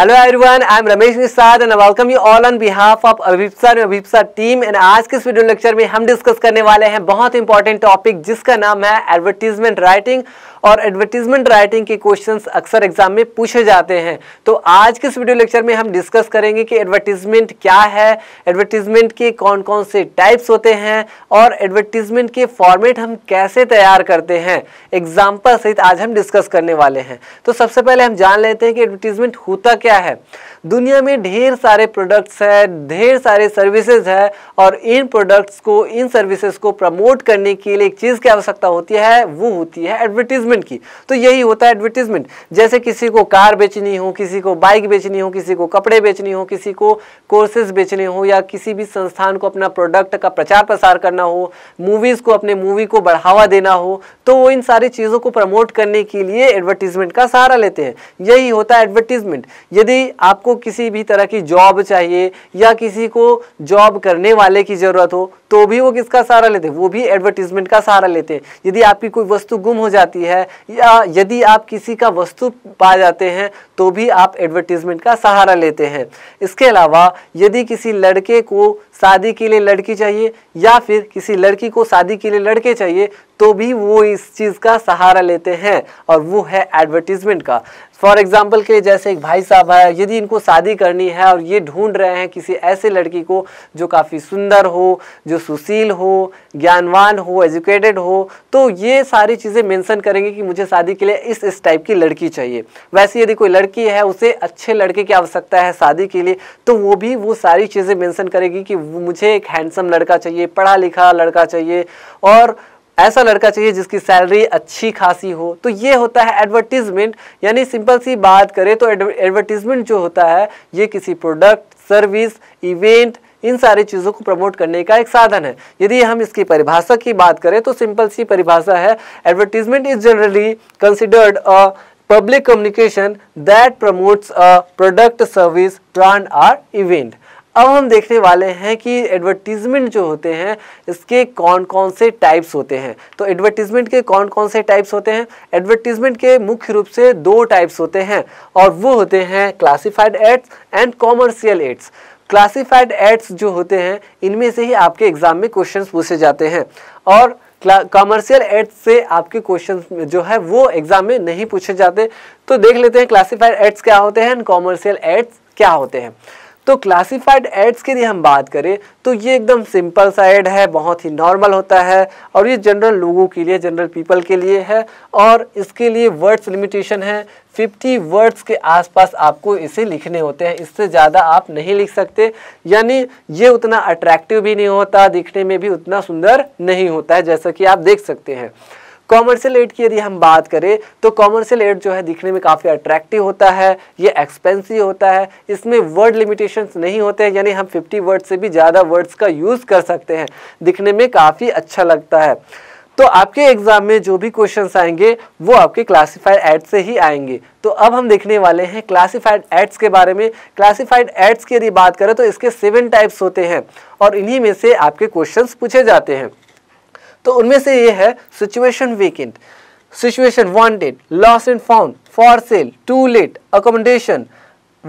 hello everyone I am Ramesh Nishad and welcome you all on behalf of Abhipsa Abhipsa team and आज के इस video lecture में हम डिस्कस करने वाले हैं बहुत इंपॉर्टेंट टॉपिक जिसका नाम है एडवर्टीजमेंट राइटिंग और एडवर्टीजमेंट राइटिंग के क्वेश्चंस अक्सर एग्जाम में पूछे जाते हैं तो आज के इस वीडियो लेक्चर में हम डिस्कस करेंगे कि एडवर्टीजमेंट क्या है एडवर्टीजमेंट के कौन कौन से टाइप्स होते हैं और एडवर्टीजमेंट के फॉर्मेट हम कैसे तैयार करते हैं एग्जाम्पल सहित आज हम डिस्कस करने वाले हैं तो सबसे पहले हम जान लेते हैं कि एडवर्टीजमेंट होता क्या है दुनिया में ढेर सारे प्रोडक्ट्स है ढेर सारे सर्विसेज है और इन प्रोडक्ट्स को इन सर्विसेज को प्रमोट करने के लिए एक चीज़ की आवश्यकता होती है वो होती है एडवर्टीजमेंट एडवर्टीजमेंट की तो यही होता है एडवर्टीजमेंट जैसे किसी को कार बेचनी हो किसी को बाइक बेचनी हो किसी को कपड़े बेचनी हो किसी को कोर्सेज बेचने हो या किसी भी संस्थान को अपना प्रोडक्ट का प्रचार प्रसार करना हो मूवीज़ को अपने मूवी को बढ़ावा देना हो तो वो इन सारी चीज़ों को प्रमोट करने के लिए एडवर्टीजमेंट का सहारा लेते हैं यही होता है एडवर्टीजमेंट यदि आपको किसी भी तरह की जॉब चाहिए या किसी को जॉब करने वाले की ज़रूरत हो तो भी वो किसका सहारा लेते हैं वो भी एडवर्टीजमेंट का सहारा लेते हैं यदि आपकी कोई वस्तु गुम हो जाती है या यदि आप किसी का वस्तु पा जाते हैं तो भी आप एडवर्टीजमेंट का सहारा लेते हैं इसके अलावा यदि किसी लड़के को शादी के लिए लड़की चाहिए या फिर किसी लड़की को शादी के लिए लड़के चाहिए तो भी वो इस चीज़ का सहारा लेते हैं और वो है एडवर्टीजमेंट का फॉर एग्जाम्पल के लिए जैसे एक भाई साहब है यदि इनको शादी करनी है और ये ढूंढ रहे हैं किसी ऐसे लड़की को जो काफ़ी सुंदर हो जो सुशील हो ज्ञानवान हो एजुकेटेड हो तो ये सारी चीज़ें मेंशन करेंगे कि मुझे शादी के लिए इस इस टाइप की लड़की चाहिए वैसे यदि कोई लड़की है उसे अच्छे लड़के की आवश्यकता है शादी के लिए तो वो भी वो सारी चीज़ें मैंसन करेगी कि मुझे एक हैंडसम लड़का चाहिए पढ़ा लिखा लड़का चाहिए और ऐसा लड़का चाहिए जिसकी सैलरी अच्छी खासी हो तो ये होता है एडवर्टीज़मेंट यानी सिंपल सी बात करें तो एडवर्टीज़मेंट जो होता है ये किसी प्रोडक्ट सर्विस इवेंट इन सारी चीज़ों को प्रमोट करने का एक साधन है यदि हम इसकी परिभाषा की बात करें तो सिंपल सी परिभाषा है advertisement is generally considered a public communication that promotes a product service brand or event अब हम देखने वाले हैं कि एडवर्टीज़मेंट जो होते हैं इसके कौन कौन से टाइप्स होते हैं तो एडवर्टीज़मेंट के कौन कौन से टाइप्स होते हैं एडवर्टीज़मेंट के मुख्य रूप से दो टाइप्स होते हैं और वो होते हैं classified ads and commercial ads classified ads जो होते हैं इनमें से ही आपके एग्ज़ाम में क्वेश्चन पूछे जाते हैं और कॉमर्शियल एड्स से आपके क्वेश्चन जो है वो एग्ज़ाम में नहीं पूछे जाते तो देख लेते हैं क्लासिफाइड एड्स क्या होते हैं एंड कॉमर्शियल एड्स क्या होते हैं तो क्लासिफाइड एड्स की लिए हम बात करें तो ये एकदम सिंपल सा एड है बहुत ही नॉर्मल होता है और ये जनरल लोगों के लिए जनरल पीपल के लिए है और इसके लिए वर्ड्स लिमिटेशन है 50 वर्ड्स के आसपास आपको इसे लिखने होते हैं इससे ज़्यादा आप नहीं लिख सकते यानी ये उतना अट्रैक्टिव भी नहीं होता दिखने में भी उतना सुंदर नहीं होता है जैसा कि आप देख सकते हैं कॉमर्शियल एड की यदि हम बात करें तो कॉमर्शियल एड जो है दिखने में काफ़ी अट्रैक्टिव होता है ये एक्सपेंसिव होता है इसमें वर्ड लिमिटेशंस नहीं होते हैं यानी हम 50 वर्ड से भी ज़्यादा वर्ड्स का यूज़ कर सकते हैं दिखने में काफ़ी अच्छा लगता है तो आपके एग्जाम में जो भी क्वेश्चंस आएंगे वो आपके क्लासिफाइड एड्स से ही आएंगे तो अब हम देखने वाले हैं क्लासिफाइड एड्स के बारे में क्लासिफाइड एड्स की यदि बात करें तो इसके सेवन टाइप्स होते हैं और इन्हीं में से आपके क्वेश्चंस पूछे जाते हैं तो उनमें से ये है situation vacant situation wanted lost and found for sale to let accommodation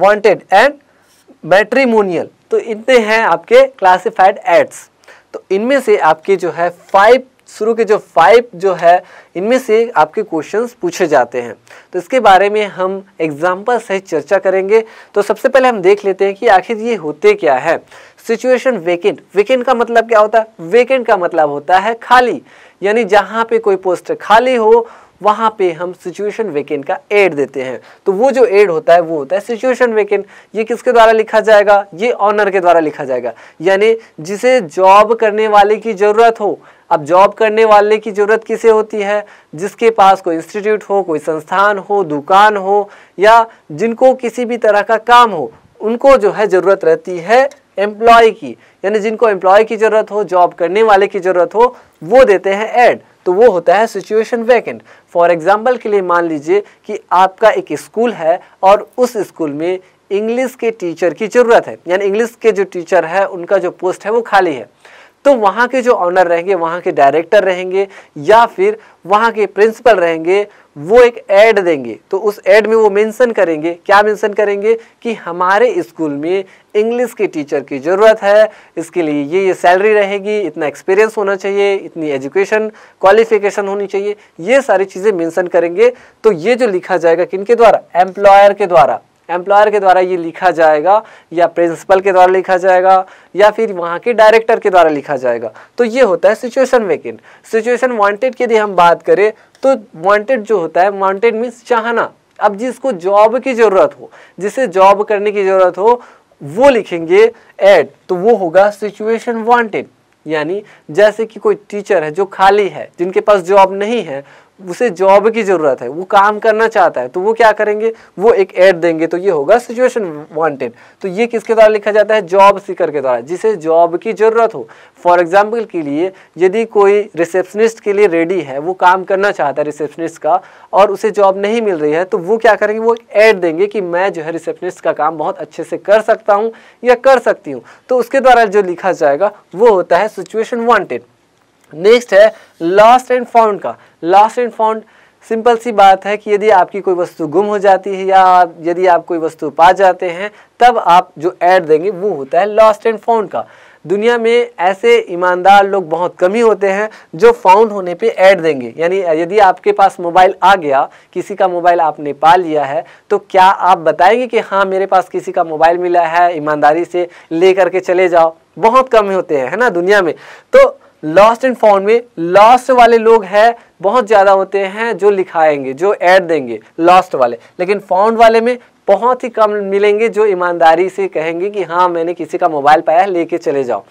wanted and matrimonial तो इतने हैं आपके क्लासिफाइड एड्स तो इनमें से आपके जो है फाइव शुरू के जो फाइव जो है इनमें से आपके क्वेश्चंस पूछे जाते हैं तो इसके बारे में हम एग्जाम्पल से चर्चा करेंगे तो सबसे पहले हम देख लेते हैं कि आखिर ये होते क्या है सिचुएशन वेकेंट वेकेंट का मतलब क्या होता है वेकेंट का मतलब होता है खाली यानी जहाँ पे कोई पोस्ट खाली हो वहाँ पे हम सिचुएशन वेकेंट का एड देते हैं तो वो जो एड होता है वो होता है सिचुएशन वेकेंट ये किसके द्वारा लिखा जाएगा ये ऑनर के द्वारा लिखा जाएगा यानी जिसे जॉब करने वाले की ज़रूरत हो अब जॉब करने वाले की ज़रूरत किसे होती है जिसके पास कोई इंस्टीट्यूट हो कोई संस्थान हो दुकान हो या जिनको किसी भी तरह का काम हो उनको जो है ज़रूरत रहती है एम्प्लॉय की यानी जिनको एम्प्लॉय की ज़रूरत हो जॉब करने वाले की ज़रूरत हो वो देते हैं एड तो वो होता है सिचुएशन वैकेंट फॉर एग्जाम्पल के लिए मान लीजिए कि आपका एक स्कूल है और उस स्कूल में इंग्लिश के टीचर की ज़रूरत है यानी इंग्लिश के जो टीचर है उनका जो पोस्ट है वो खाली है तो वहाँ के जो ऑनर रहेंगे वहाँ के डायरेक्टर रहेंगे या फिर वहाँ के प्रिंसिपल रहेंगे वो एक ऐड देंगे तो उस ऐड में वो मेंशन करेंगे क्या मेंशन करेंगे कि हमारे स्कूल में इंग्लिश के टीचर की ज़रूरत है इसके लिए ये ये सैलरी रहेगी इतना एक्सपीरियंस होना चाहिए इतनी एजुकेशन क्वालिफिकेशन होनी चाहिए ये सारी चीज़ें मेंशन करेंगे तो ये जो लिखा जाएगा के द्वारा एम्प्लॉयर के द्वारा एम्प्लॉयर के द्वारा ये लिखा जाएगा या प्रिंसिपल के द्वारा लिखा जाएगा या फिर वहाँ के डायरेक्टर के द्वारा लिखा जाएगा तो ये होता है सिचुएशन वेकेंट सिचुएशन वांटेड की यदि हम बात करें तो वांटेड जो होता है वांटेड मीन्स चाहना अब जिसको जॉब की ज़रूरत हो जिसे जॉब करने की ज़रूरत हो वो लिखेंगे एड तो वो होगा सिचुएशन वांटेड यानी जैसे कि कोई टीचर है जो खाली है जिनके पास जॉब नहीं है उसे जॉब की ज़रूरत है वो काम करना चाहता है तो वो क्या करेंगे वो एक ऐड देंगे तो ये होगा सिचुएशन वांटेड तो ये किसके द्वारा लिखा जाता है जॉब सीकर के द्वारा जिसे जॉब की ज़रूरत हो फॉर एग्जाम्पल के लिए यदि कोई रिसेप्शनिस्ट के लिए रेडी है वो काम करना चाहता है रिसेप्शनिस्ट का और उसे जॉब नहीं मिल रही है तो वो क्या करेंगे वो ऐड देंगे कि मैं जो है रिसेप्शनिस्ट का काम बहुत अच्छे से कर सकता हूँ या कर सकती हूँ तो उसके द्वारा जो लिखा जाएगा वो होता है सिचुएशन वांटेड नेक्स्ट है लॉस्ट एंड फाउंड का लॉस्ट एंड फाउंड सिंपल सी बात है कि यदि आपकी कोई वस्तु गुम हो जाती है या यदि आप कोई वस्तु पा जाते हैं तब आप जो ऐड देंगे वो होता है लॉस्ट एंड फाउंड का दुनिया में ऐसे ईमानदार लोग बहुत कम ही होते हैं जो फाउंड होने पे ऐड देंगे यानी यदि आपके पास मोबाइल आ गया किसी का मोबाइल आपने पा लिया है तो क्या आप बताएंगे कि हाँ मेरे पास किसी का मोबाइल मिला है ईमानदारी से ले करके चले जाओ बहुत कम होते हैं है ना दुनिया में तो लास्ट एंड फाउंड में लास्ट वाले लोग हैं बहुत ज़्यादा होते हैं जो लिखाएंगे जो ऐड देंगे लास्ट वाले लेकिन फाउंड वाले में बहुत ही कम मिलेंगे जो ईमानदारी से कहेंगे कि हाँ मैंने किसी का मोबाइल पाया है लेके चले जाओ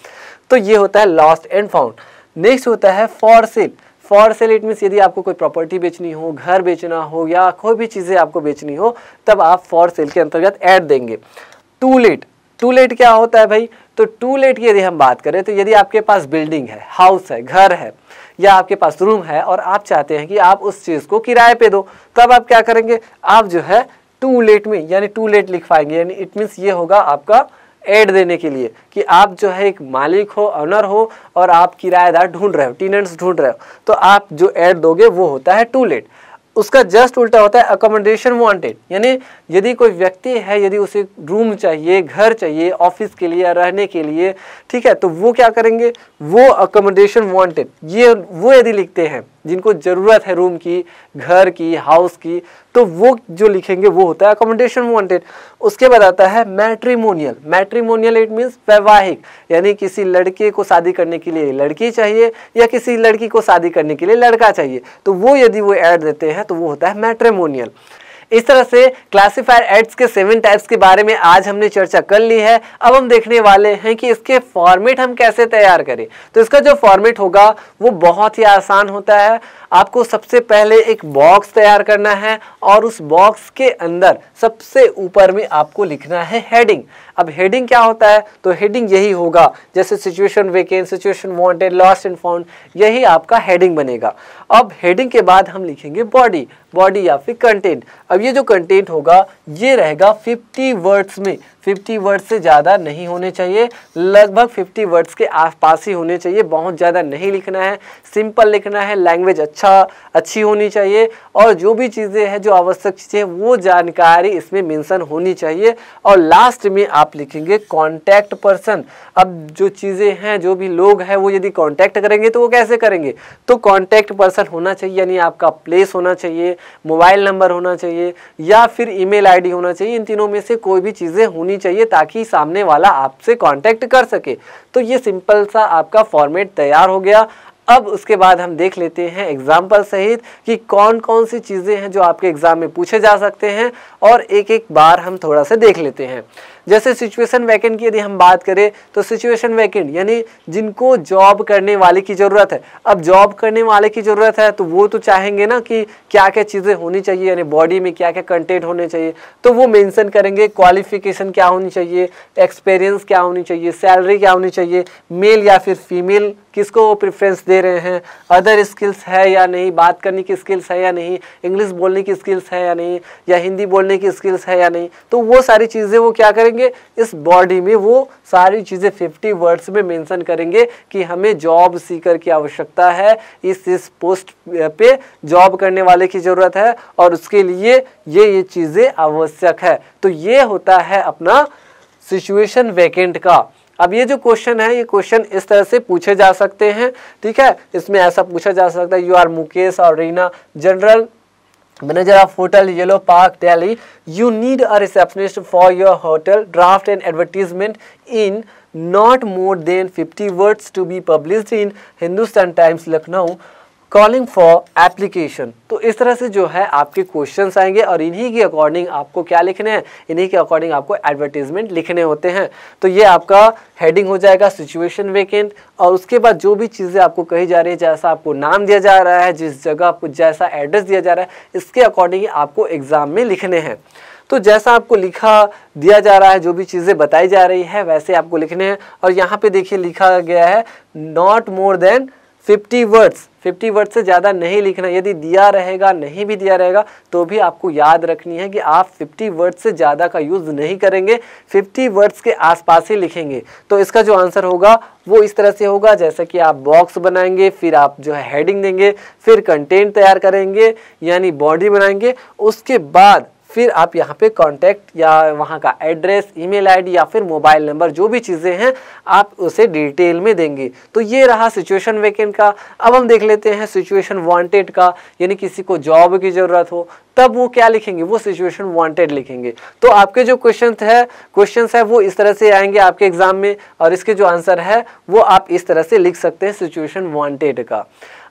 तो ये होता है लॉस्ट एंड फाउंड नेक्स्ट होता है for sale for sale it means यदि आपको कोई प्रॉपर्टी बेचनी हो घर बेचना हो या कोई भी चीज़ें आपको बेचनी हो तब आप फॉर सेल के अंतर्गत ऐड देंगे टू लेट टू लेट क्या होता है भाई तो टू लेट की यदि हम बात करें तो यदि आपके पास बिल्डिंग है हाउस है घर है या आपके पास रूम है और आप चाहते हैं कि आप उस चीज़ को किराए पे दो तब तो आप क्या करेंगे आप जो है टू लेट में यानी टू लेट लिखवाएंगे यानी इट मीन्स ये होगा आपका एड देने के लिए कि आप जो है एक मालिक हो ऑनर हो और आप किराएदार ढूंढ रहे हो टीनेंट्स ढूंढ रहे हो तो आप जो एड दोगे वो होता है टू लेट उसका जस्ट उल्टा होता है अकोमोडेशन वांटेड यानी यदि कोई व्यक्ति है यदि उसे रूम चाहिए घर चाहिए ऑफिस के लिए रहने के लिए ठीक है तो वो क्या करेंगे वो अकोमोडेशन वांटेड ये वो यदि लिखते हैं जिनको ज़रूरत है रूम की घर की हाउस की तो वो जो लिखेंगे वो होता है अकोमोडेशन वांटेड उसके बाद आता है मैट्रीमोनियल मैट्रीमोनियल इट मीन्स वैवाहिक यानी किसी लड़के को शादी करने के लिए लड़की चाहिए या किसी लड़की को शादी करने के लिए लड़का चाहिए तो वो यदि वो ऐड देते हैं तो वो होता है मैट्रीमोनियल इस तरह से क्लासीफायर एड्स के सेवन टाइप्स के बारे में आज हमने चर्चा कर ली है अब हम देखने वाले हैं कि इसके फॉर्मेट हम कैसे तैयार करें तो इसका जो फॉर्मेट होगा वो बहुत ही आसान होता है आपको सबसे पहले एक बॉक्स तैयार करना है और उस बॉक्स के अंदर सबसे ऊपर में आपको लिखना है हेडिंग अब हेडिंग क्या होता है तो हेडिंग यही होगा जैसे situation vacant situation wanted lost and found यही आपका हेडिंग बनेगा अब हेडिंग के बाद हम लिखेंगे बॉडी बॉडी या फिर कंटेंट अब ये जो कंटेंट होगा ये रहेगा 50 वर्ड्स में 50 वर्ड से ज़्यादा नहीं होने चाहिए लगभग 50 वर्ड्स के आसपास ही होने चाहिए बहुत ज़्यादा नहीं लिखना है सिंपल लिखना है लैंग्वेज अच्छा अच्छी होनी चाहिए और जो भी चीज़ें हैं जो आवश्यक चीज़ें वो जानकारी इसमें मेंशन होनी चाहिए और लास्ट में आप आप लिखेंगे कॉन्टैक्ट पर्सन अब जो चीज़ें हैं जो भी लोग हैं वो यदि कॉन्टैक्ट करेंगे तो वो कैसे करेंगे तो कॉन्टैक्ट पर्सन होना चाहिए यानी आपका प्लेस होना चाहिए मोबाइल नंबर होना चाहिए या फिर ईमेल आईडी होना चाहिए इन तीनों में से कोई भी चीज़ें होनी चाहिए ताकि सामने वाला आपसे कॉन्टैक्ट कर सके तो ये सिंपल सा आपका फॉर्मेट तैयार हो गया अब उसके बाद हम देख लेते हैं एग्जाम्पल सहित कि कौन कौन सी चीज़ें हैं जो आपके एग्ज़ाम में पूछे जा सकते हैं और एक एक बार हम थोड़ा सा देख लेते हैं जैसे सिचुएशन वैकेंट की यदि हम बात करें तो सिचुएशन वैकेंट यानी जिनको जॉब करने वाले की ज़रूरत है अब जॉब करने वाले की ज़रूरत है तो वो तो चाहेंगे ना कि क्या क्या चीज़ें होनी चाहिए यानी बॉडी में क्या क्या कंटेंट होने चाहिए तो वो मेंशन करेंगे क्वालिफिकेशन क्या होनी चाहिए एक्सपीरियंस क्या होनी चाहिए सैलरी क्या होनी चाहिए मेल या फिर फीमेल किसको वो प्रेफरेंस दे रहे हैं अदर स्किल्स है या नहीं बात करने की स्किल्स है या नहीं इंग्लिश बोलने की स्किल्स है या नहीं या हिंदी बोलने की स्किल्स है या नहीं तो वो सारी चीज़ें वो क्या करेंगे करेंगे इस बॉडी में वो सारी चीज़ें फिफ्टी वर्ड्स में मेंशन करेंगे कि हमें जॉब सीकर की आवश्यकता है इस इस पोस्ट पे जॉब करने वाले की ज़रूरत है और उसके लिए ये ये चीज़ें आवश्यक है तो ये होता है अपना सिचुएशन वैकेंट का अब ये जो क्वेश्चन है ये क्वेश्चन इस तरह से पूछे जा सकते हैं ठीक है इसमें ऐसा पूछा जा सकता है यू आर मुकेश और Reena general manager of hotel yellow park Delhi you need a receptionist for your hotel draft and advertisement in not more than 50 words to be published in Hindustan Times Lucknow calling for application तो इस तरह से जो है आपके questions आएंगे और इन्हीं के अकॉर्डिंग आपको क्या लिखने हैं इन्हीं के अकॉर्डिंग आपको एडवर्टीजमेंट लिखने होते हैं तो ये आपका हेडिंग हो जाएगा सिचुएशन वेकेंट और उसके बाद जो भी चीज़ें आपको कही जा रही है जैसा आपको नाम दिया जा रहा है जिस जगह आपको जैसा एड्रेस दिया जा रहा है इसके अकॉर्डिंग आपको एग्ज़ाम में लिखने हैं तो जैसा आपको लिखा दिया जा रहा है जो भी चीज़ें बताई जा रही है वैसे आपको लिखने हैं और यहाँ पे देखिए लिखा गया है not more than 50 words 50 word से ज़्यादा नहीं लिखना यदि दिया रहेगा नहीं भी दिया रहेगा तो भी आपको याद रखनी है कि आप 50 वर्ड्स से ज़्यादा का यूज़ नहीं करेंगे 50 वर्ड्स के आसपास ही लिखेंगे तो इसका जो आंसर होगा वो इस तरह से होगा जैसे कि आप बॉक्स बनाएंगे फिर आप जो है हेडिंग देंगे फिर कंटेंट तैयार करेंगे यानी बॉडी बनाएंगे उसके बाद फिर आप यहाँ पे कॉन्टैक्ट या वहाँ का एड्रेस ईमेल आईडी या फिर मोबाइल नंबर जो भी चीज़ें हैं आप उसे डिटेल में देंगे तो ये रहा सिचुएशन वेकेंट का अब हम देख लेते हैं सिचुएशन वांटेड का यानी किसी को जॉब की ज़रूरत हो तब वो क्या लिखेंगे वो सिचुएशन वांटेड लिखेंगे तो आपके जो क्वेश्चन है क्वेश्चन है वो इस तरह से आएंगे आपके एग्जाम में और इसके जो आंसर है वो आप इस तरह से लिख सकते हैं सिचुएशन वॉन्टेड का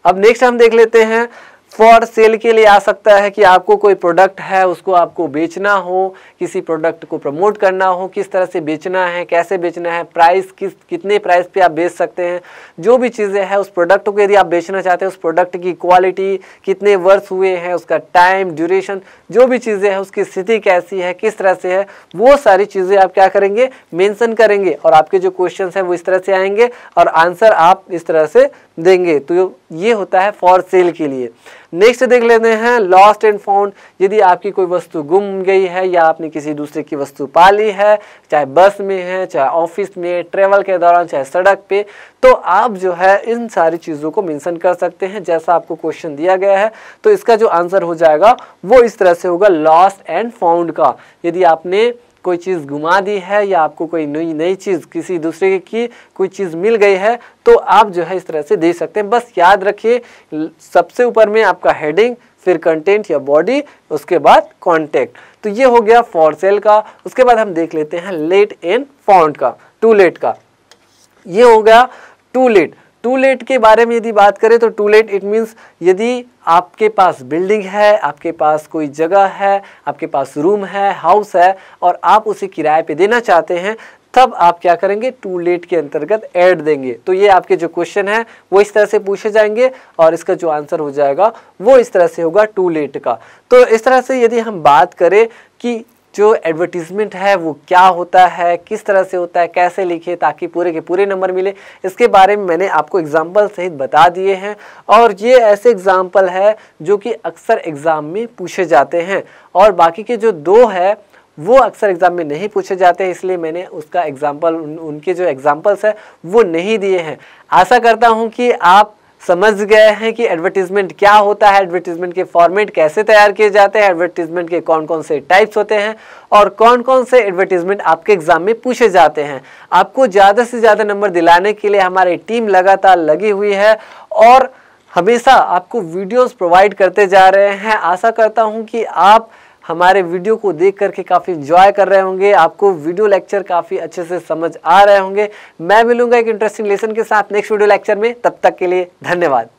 अब नेक्स्ट हम देख लेते हैं फॉर सेल के लिए आ सकता है कि आपको कोई प्रोडक्ट है उसको आपको बेचना हो किसी प्रोडक्ट को प्रमोट करना हो किस तरह से बेचना है कैसे बेचना है प्राइस किस कितने प्राइस पे आप बेच सकते हैं जो भी चीज़ें हैं उस प्रोडक्ट को यदि आप बेचना चाहते हैं उस प्रोडक्ट की क्वालिटी कितने वर्ष हुए हैं उसका टाइम ड्यूरेशन जो भी चीज़ें हैं उसकी स्थिति कैसी है किस तरह से है वो सारी चीज़ें आप क्या करेंगे मैंसन करेंगे और आपके जो क्वेश्चन हैं वो इस तरह से आएंगे और आंसर आप इस तरह से देंगे तो ये होता है फॉर सेल के लिए नेक्स्ट देख लेते हैं लॉस्ट एंड फाउंड यदि आपकी कोई वस्तु गुम गई है या आपने किसी दूसरे की वस्तु पा ली है चाहे बस में है चाहे ऑफिस में ट्रेवल के दौरान चाहे सड़क पे तो आप जो है इन सारी चीज़ों को मेंशन कर सकते हैं जैसा आपको क्वेश्चन दिया गया है तो इसका जो आंसर हो जाएगा वो इस तरह से होगा लॉस्ट एंड फाउंड का यदि आपने कोई चीज़ घुमा दी है या आपको कोई नई नई चीज़ किसी दूसरे की कोई चीज़ मिल गई है तो आप जो है इस तरह से दे सकते हैं बस याद रखिए सबसे ऊपर में आपका हेडिंग फिर कंटेंट या बॉडी उसके बाद कॉन्टेक्ट तो ये हो गया फॉर सेल का उसके बाद हम देख लेते हैं लेट एंड फॉन्ट का टू लेट का ये हो गया टू लेट टू लेट के बारे में यदि बात करें तो टू लेट इट मीन्स यदि आपके पास बिल्डिंग है आपके पास कोई जगह है आपके पास रूम है हाउस है और आप उसे किराए पे देना चाहते हैं तब आप क्या करेंगे टू लेट के अंतर्गत ऐड देंगे तो ये आपके जो क्वेश्चन है वो इस तरह से पूछे जाएंगे और इसका जो आंसर हो जाएगा वो इस तरह से होगा टू लेट का तो इस तरह से यदि हम बात करें कि जो एडवर्टीज़मेंट है वो क्या होता है किस तरह से होता है कैसे लिखे ताकि पूरे के पूरे नंबर मिले इसके बारे में मैंने आपको एग्जाम्पल सहित बता दिए हैं और ये ऐसे एग्ज़ाम्पल है जो कि अक्सर एग्ज़ाम में पूछे जाते हैं और बाकी के जो दो है वो अक्सर एग्ज़ाम में नहीं पूछे जाते हैं इसलिए मैंने उसका एग्ज़ाम्पल उन, उनके जो एग्ज़ाम्पल्स हैं वो नहीं दिए हैं आशा करता हूँ कि आप समझ गए हैं कि एडवर्टीजमेंट क्या होता है एडवर्टीजमेंट के फॉर्मेट कैसे तैयार किए जाते हैं एडवर्टीजमेंट के कौन कौन से टाइप्स होते हैं और कौन कौन से एडवर्टीजमेंट आपके एग्जाम में पूछे जाते हैं आपको ज़्यादा से ज़्यादा नंबर दिलाने के लिए हमारी टीम लगातार लगी हुई है और हमेशा आपको वीडियोस प्रोवाइड करते जा रहे हैं आशा करता हूं कि आप हमारे वीडियो को देख करके काफ़ी इन्जॉय कर रहे होंगे आपको वीडियो लेक्चर काफ़ी अच्छे से समझ आ रहे होंगे मैं मिलूंगा एक इंटरेस्टिंग लेसन के साथ नेक्स्ट वीडियो लेक्चर में तब तक के लिए धन्यवाद